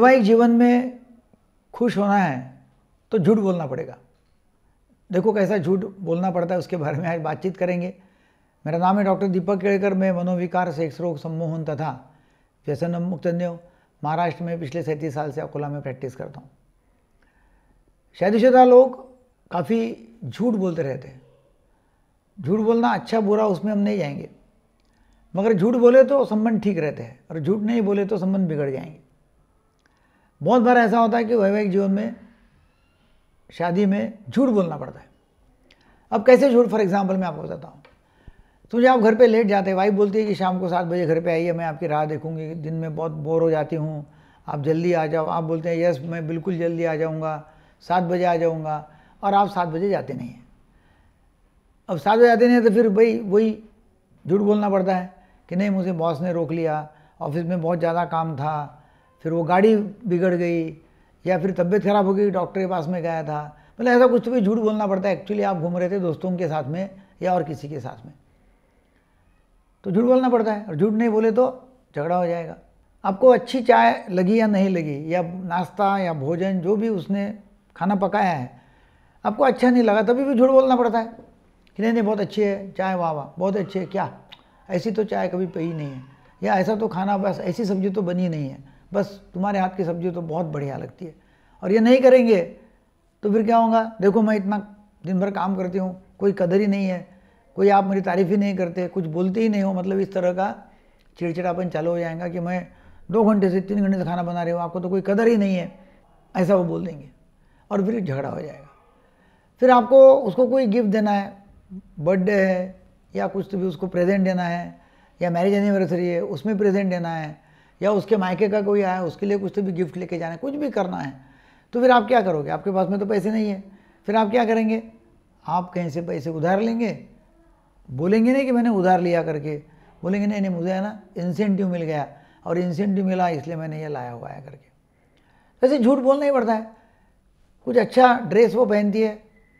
वैवाहिक जीवन में खुश होना है तो झूठ बोलना पड़ेगा देखो कैसा झूठ बोलना पड़ता है उसके बारे में आज बातचीत करेंगे मेरा नाम है डॉक्टर दीपक केड़कर मैं मनोविकार सेक्स रोग सम्मोहन तथा व्यसन मुक्त महाराष्ट्र में पिछले सैंतीस साल से अकोला में प्रैक्टिस करता हूँ शादीशुदा लोग काफ़ी झूठ बोलते रहते हैं झूठ बोलना अच्छा बुरा उसमें हम नहीं जाएंगे मगर झूठ बोले तो संबंध ठीक रहते हैं और झूठ नहीं बोले तो संबंध बिगड़ जाएंगे बहुत बार ऐसा होता है कि वैवाहिक जीवन में शादी में झूठ बोलना पड़ता है अब कैसे झूठ फॉर एग्जाम्पल मैं आपको बताता हूँ तो जब आप घर पे लेट जाते हैं वाइफ बोलती है कि शाम को सात बजे घर पे आइए मैं आपकी राह देखूंगी दिन में बहुत बोर हो जाती हूँ आप जल्दी आ जाओ आप बोलते हैं यस मैं बिल्कुल जल्दी आ जाऊँगा सात बजे आ जाऊँगा और आप सात बजे जाते नहीं हैं अब सात बजे जाते नहीं तो फिर भाई वही झूठ बोलना पड़ता है कि नहीं मुझे बॉस ने रोक लिया ऑफिस में बहुत ज़्यादा काम था फिर वो गाड़ी बिगड़ गई या फिर तबीयत खराब हो गई डॉक्टर के पास में गया था मतलब ऐसा कुछ तो भी झूठ बोलना पड़ता है एक्चुअली आप घूम रहे थे दोस्तों के साथ में या और किसी के साथ में तो झूठ बोलना पड़ता है और झूठ नहीं बोले तो झगड़ा हो जाएगा आपको अच्छी चाय लगी या नहीं लगी या नाश्ता या भोजन जो भी उसने खाना पकाया है आपको अच्छा नहीं लगा तभी भी झूठ बोलना पड़ता है कि नहीं नहीं बहुत अच्छी है चाय वाह वाह बहुत अच्छी है क्या ऐसी तो चाय कभी पी नहीं है या ऐसा तो खाना बस ऐसी सब्जी तो बनी नहीं है बस तुम्हारे हाथ की सब्जी तो बहुत बढ़िया लगती है और ये नहीं करेंगे तो फिर क्या होगा देखो मैं इतना दिन भर काम करती हूँ कोई कदर ही नहीं है कोई आप मेरी तारीफ ही नहीं करते कुछ बोलते ही नहीं हो मतलब इस तरह का चिड़चिड़ापन चालू हो जाएगा कि मैं दो घंटे से तीन घंटे से खाना बना रही हूँ आपको तो कोई कदर ही नहीं है ऐसा वो बोल देंगे और फिर झगड़ा हो जाएगा फिर आपको उसको कोई गिफ्ट देना है बर्थडे है या कुछ तो भी उसको प्रेजेंट देना है या मैरिज एनिवर्सरी है उसमें प्रेजेंट देना है या उसके मायके का कोई आया उसके लिए कुछ तो भी गिफ्ट लेके जाना है कुछ भी करना है तो फिर आप क्या करोगे आपके पास में तो पैसे नहीं है फिर आप क्या करेंगे आप कहीं से पैसे उधार लेंगे बोलेंगे नहीं कि मैंने उधार लिया करके बोलेंगे नहीं नहीं मुझे है ना इंसेंटिव मिल गया और इंसेंटिव मिला इसलिए मैंने ये लाया हुआ है करके वैसे झूठ बोलना ही पड़ता है कुछ अच्छा ड्रेस वो पहनती है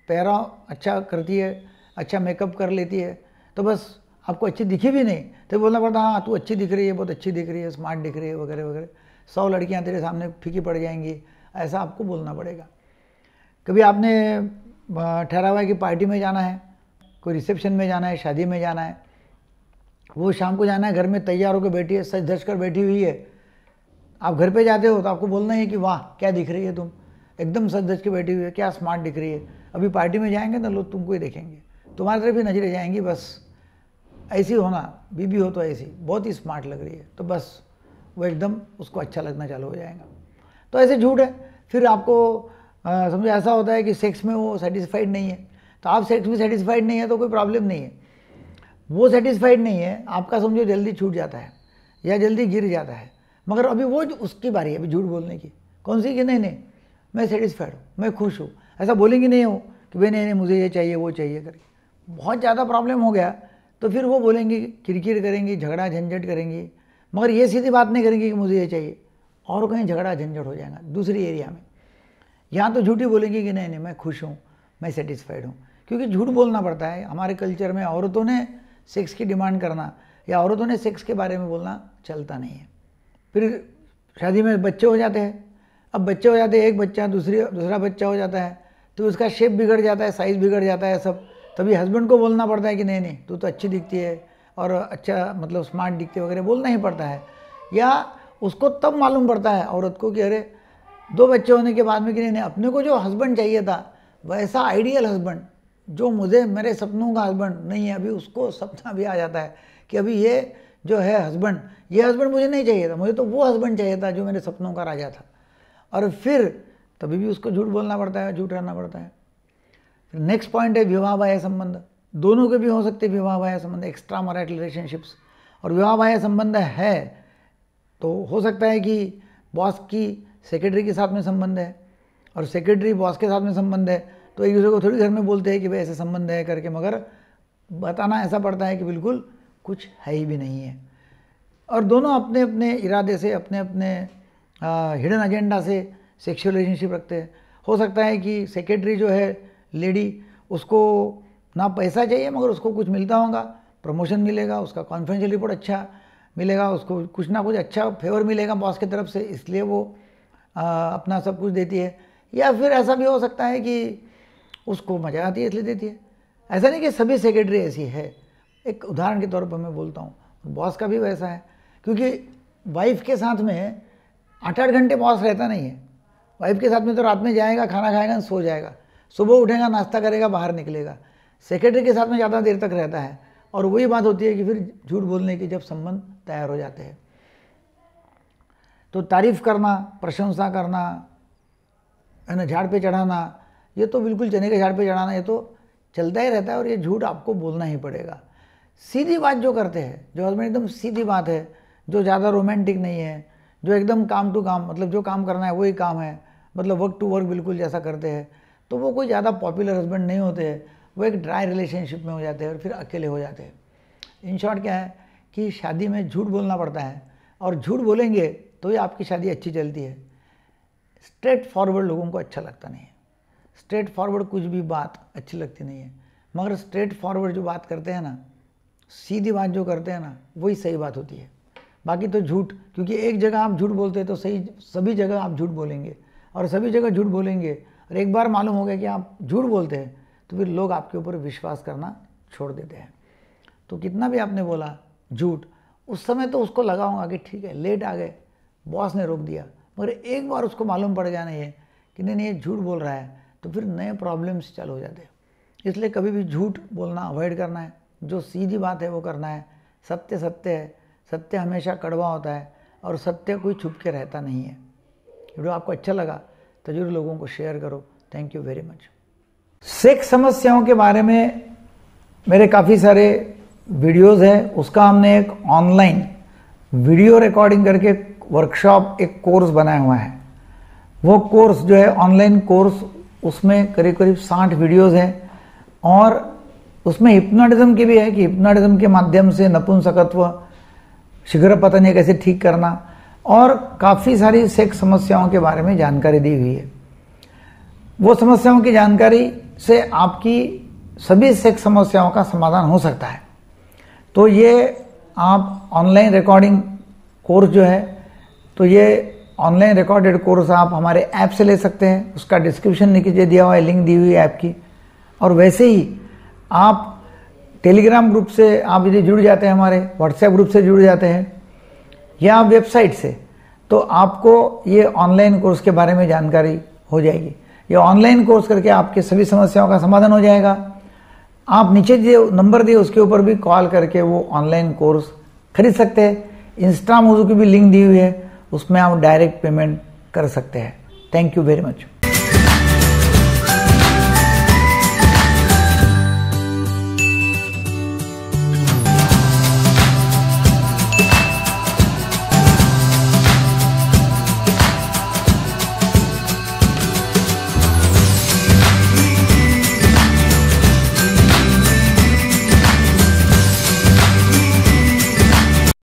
पैरा अच्छा करती है अच्छा मेकअप कर लेती है तो बस आपको अच्छी दिखी भी नहीं तो बोलना पड़ता हाँ तू अच्छी दिख रही है बहुत अच्छी दिख रही है स्मार्ट दिख रही है वगैरह वगैरह सौ लड़कियाँ तेरे सामने फीकी पड़ जाएंगी ऐसा आपको बोलना पड़ेगा कभी आपने ठहरा हुआ है कि पार्टी में जाना है कोई रिसेप्शन में जाना है शादी में जाना है वो शाम को जाना है घर में तैयार होकर बैठी है सच धज कर बैठी हुई है आप घर पे जाते हो तो आपको बोलना है कि वाह क्या दिख रही है तुम एकदम सच धज के बैठी हुई है क्या स्मार्ट दिख रही है अभी पार्टी में जाएंगे ना लोग तुमको ही देखेंगे तुम्हारी तरफ भी नजरें जाएंगी बस ऐसी होना बीबी हो तो ऐसी बहुत ही स्मार्ट लग रही है तो बस वो एकदम उसको अच्छा लगना चालू हो जाएगा तो ऐसे झूठ है फिर आपको समझो ऐसा होता है कि सेक्स में वो सेटिस्फाइड नहीं है तो आप सेक्स में सेटिस्फाइड नहीं है तो कोई प्रॉब्लम नहीं है वो सेटिस्फाइड नहीं है आपका समझो जल्दी छूट जाता है या जल्दी गिर जाता है मगर अभी वो उसकी बारी है अभी झूठ बोलने की कौन सी कि नहीं नहीं मैं सेटिस्फाइड हूँ मैं खुश हूँ ऐसा बोलेंगे नहीं हो कि भाई नहीं नहीं मुझे ये चाहिए वो चाहिए करके बहुत ज़्यादा प्रॉब्लम हो गया तो फिर वो बोलेंगे किरकिर करेंगी झगड़ा झंझट करेंगी मगर ये सीधी बात नहीं करेंगी कि मुझे ये चाहिए और कहीं झगड़ा झंझट हो जाएगा दूसरी एरिया में यहाँ तो झूठी बोलेंगी कि नहीं नहीं मैं खुश हूँ मैं सेटिस्फाइड हूँ क्योंकि झूठ बोलना पड़ता है हमारे कल्चर में औरतों ने सेक्स की डिमांड करना या औरतों ने सेक्स के बारे में बोलना चलता नहीं है फिर शादी में बच्चे हो जाते हैं अब बच्चे हो जाते हैं एक बच्चा दूसरी दूसरा बच्चा हो जाता है तो उसका शेप बिगड़ जाता है साइज़ बिगड़ जाता है सब तभी हस्बैंड को बोलना पड़ता है कि नहीं नहीं तू तो अच्छी दिखती है और अच्छा मतलब स्मार्ट दिखती है वगैरह बोलना ही पड़ता है या उसको तब मालूम पड़ता है औरत को कि अरे दो बच्चे होने के बाद में कि नहीं नहीं अपने को जो हस्बैंड चाहिए था वैसा आइडियल हस्बैंड जो मुझे मेरे सपनों का हस्बैंड नहीं है अभी उसको सपना भी आ जाता है कि अभी ये जो है हस्बैंड ये हस्बैंड मुझे नहीं चाहिए था मुझे तो वो हस्बैंड चाहिए था जो मेरे सपनों का राजा था और फिर तभी भी उसको झूठ बोलना पड़ता है झूठ रहना पड़ता है नेक्स्ट पॉइंट है विवाह बाह्य संबंध दोनों के भी हो सकते विवाह बाह्य संबंध एक्स्ट्रा मराइटल रिलेशनशिप्स और विवाह बाह्य संबंध है तो हो सकता है कि बॉस की सेक्रेटरी के साथ में संबंध है और सेक्रेटरी बॉस के साथ में संबंध है तो एक दूसरे को थोड़ी घर में बोलते हैं कि भाई ऐसे संबंध है करके मगर बताना ऐसा पड़ता है कि बिल्कुल कुछ है ही भी नहीं है और दोनों अपने अपने इरादे से अपने अपने हिडन एजेंडा से सेक्शुअल रिलेशनशिप रखते हैं हो सकता है कि सेक्रेटरी जो है लेडी उसको ना पैसा चाहिए मगर उसको कुछ मिलता होगा प्रमोशन मिलेगा उसका कॉन्फिडेंशियल रिपोर्ट अच्छा मिलेगा उसको कुछ ना कुछ अच्छा फेवर मिलेगा बॉस की तरफ से इसलिए वो आ, अपना सब कुछ देती है या फिर ऐसा भी हो सकता है कि उसको मज़ा आती है इसलिए देती है ऐसा नहीं कि सभी सेक्रेटरी ऐसी है एक उदाहरण के तौर पर मैं बोलता हूँ बॉस का भी वैसा है क्योंकि वाइफ के साथ में आठ आठ घंटे बॉस रहता नहीं है वाइफ के साथ में तो रात में जाएगा खाना खाएगा सो जाएगा सुबह उठेगा नाश्ता करेगा बाहर निकलेगा सेक्रेटरी के साथ में ज़्यादा देर तक रहता है और वही बात होती है कि फिर झूठ बोलने के जब संबंध तैयार हो जाते हैं तो तारीफ़ करना प्रशंसा करना है ना झाड़ पे चढ़ाना ये तो बिल्कुल चने के झाड़ पे चढ़ाना ये तो चलता ही रहता है और ये झूठ आपको बोलना ही पड़ेगा सीधी बात जो करते हैं जो हस्बैंड एकदम सीधी बात है जो ज़्यादा रोमांटिक नहीं है जो एकदम काम टू काम मतलब जो काम करना है वही काम है मतलब वर्क टू वर्क बिल्कुल जैसा करते हैं तो वो कोई ज़्यादा पॉपुलर हस्बैंड नहीं होते हैं वो एक ड्राई रिलेशनशिप में हो जाते हैं और फिर अकेले हो जाते हैं इन शॉर्ट क्या है कि शादी में झूठ बोलना पड़ता है और झूठ बोलेंगे तो ही आपकी शादी अच्छी चलती है स्ट्रेट फॉरवर्ड लोगों को अच्छा लगता नहीं है स्ट्रेट फॉरवर्ड कुछ भी बात अच्छी लगती नहीं है मगर स्ट्रेट फॉरवर्ड जो बात करते हैं ना सीधी बात जो करते हैं ना वही सही बात होती है बाकी तो झूठ क्योंकि एक जगह आप झूठ बोलते हैं तो सही सभी जगह आप झूठ बोलेंगे और सभी जगह झूठ बोलेंगे और एक बार मालूम हो गया कि आप झूठ बोलते हैं तो फिर लोग आपके ऊपर विश्वास करना छोड़ देते हैं तो कितना भी आपने बोला झूठ उस समय तो उसको लगा होगा कि ठीक है लेट आ गए बॉस ने रोक दिया मगर एक बार उसको मालूम पड़ गया नहीं है कि नहीं नहीं ये झूठ बोल रहा है तो फिर नए प्रॉब्लम्स चालू हो जाते हैं इसलिए कभी भी झूठ बोलना अवॉइड करना है जो सीधी बात है वो करना है सत्य सत्य है सत्य हमेशा कड़वा होता है और सत्य कोई छुप के रहता नहीं है वीडियो आपको अच्छा लगा तो जरूर लोगों को शेयर करो thank you very much sex समस्याओं के बारे में मेरे काफ़ी सारे वीडियोस हैं उसका हमने एक ऑनलाइन वीडियो रिकॉर्डिंग करके वर्कशॉप एक कोर्स बनाया हुआ है वो कोर्स जो है ऑनलाइन कोर्स उसमें करीब करीब साठ वीडियोस हैं और उसमें हिप्नोटिज्म की भी है कि हिप्नोटिज्म के माध्यम से नपुंसकत्व शीघ्र पतन ये कैसे ठीक करना और काफ़ी सारी सेक्स समस्याओं के बारे में जानकारी दी हुई है वो समस्याओं की जानकारी से आपकी सभी सेक्स समस्याओं का समाधान हो सकता है तो ये आप ऑनलाइन रिकॉर्डिंग कोर्स जो है तो ये ऑनलाइन रिकॉर्डेड कोर्स आप हमारे ऐप से ले सकते हैं उसका डिस्क्रिप्शन नीचे दिया हुआ है लिंक दी हुई है ऐप की और वैसे ही आप टेलीग्राम ग्रुप से आप यदि जुड़ जाते हैं हमारे व्हाट्सएप ग्रुप से जुड़ जाते हैं या वेबसाइट से तो आपको ये ऑनलाइन कोर्स के बारे में जानकारी हो जाएगी ये ऑनलाइन कोर्स करके आपके सभी समस्याओं का समाधान हो जाएगा आप नीचे जो नंबर दिए उसके ऊपर भी कॉल करके वो ऑनलाइन कोर्स खरीद सकते हैं इंस्टा मोजू की भी लिंक दी हुई है उसमें आप डायरेक्ट पेमेंट कर सकते हैं थैंक यू वेरी मच